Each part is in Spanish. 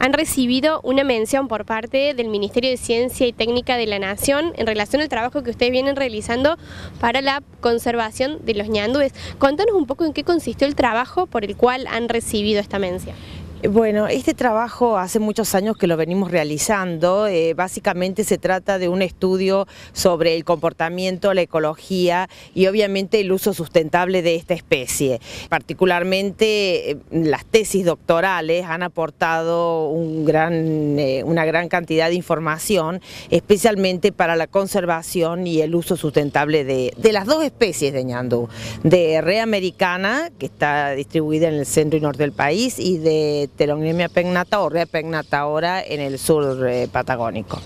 han recibido una mención por parte del Ministerio de Ciencia y Técnica de la Nación en relación al trabajo que ustedes vienen realizando para la conservación de los ñandúes. Contanos un poco en qué consistió el trabajo por el cual han recibido esta mención. Bueno, este trabajo hace muchos años que lo venimos realizando. Eh, básicamente se trata de un estudio sobre el comportamiento, la ecología y obviamente el uso sustentable de esta especie. Particularmente eh, las tesis doctorales han aportado un gran, eh, una gran cantidad de información, especialmente para la conservación y el uso sustentable de, las dos especies de ñandú, de rea americana, que está distribuida en el centro y norte del país, y de de la o pernata o ahora en el sur eh, patagónico.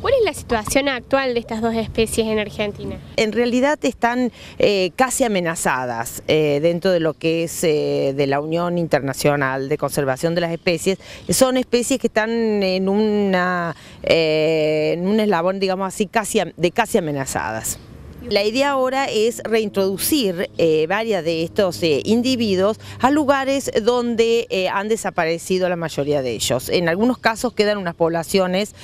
¿Cuál es la situación actual de estas dos especies en Argentina? En realidad están eh, casi amenazadas eh, dentro de lo que es de la Unión Internacional de Conservación de las Especies. Son especies que están en, una, en un eslabón, digamos así, casi, de casi amenazadas. La idea ahora es reintroducir eh, varias de estos eh, individuos a lugares donde eh, han desaparecido la mayoría de ellos. En algunos casos quedan unas poblaciones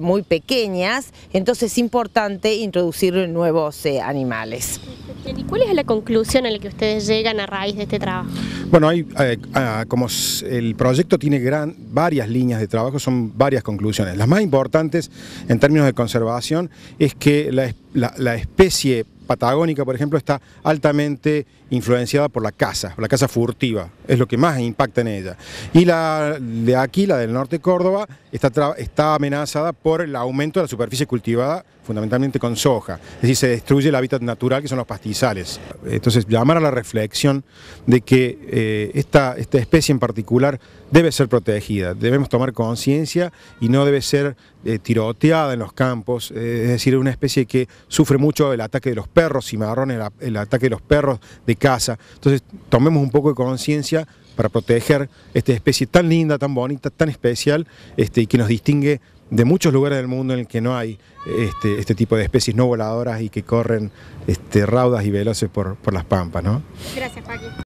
muy pequeñas, entonces es importante introducir nuevos animales. ¿Y cuál es la conclusión a la que ustedes llegan a raíz de este trabajo? Bueno, hay, ah, como el proyecto tiene gran, varias líneas de trabajo, son varias conclusiones. Las más importantes en términos de conservación es que la especie la, la especie patagónica, por ejemplo, está altamente influenciada por la caza, la caza furtiva, es lo que más impacta en ella. Y la de aquí, la del norte de Córdoba, está, está amenazada por el aumento de la superficie cultivada, fundamentalmente con soja. Es decir, se destruye el hábitat natural que son los pastizales. Entonces, llamar a la reflexión de que eh, esta, esta especie en particular debe ser protegida, debemos tomar conciencia y no debe ser eh, tiroteada en los campos, eh, es decir, una especie que sufre mucho el ataque de los perros cimarrones, el, el ataque de los perros de caza. Entonces, tomemos un poco de conciencia para proteger esta especie tan linda, tan bonita, tan especial este, y que nos distingue de muchos lugares del mundo en el que no hay este, este tipo de especies no voladoras y que corren este, raudas y veloces por, las pampas. ¿no? Gracias, Paqui.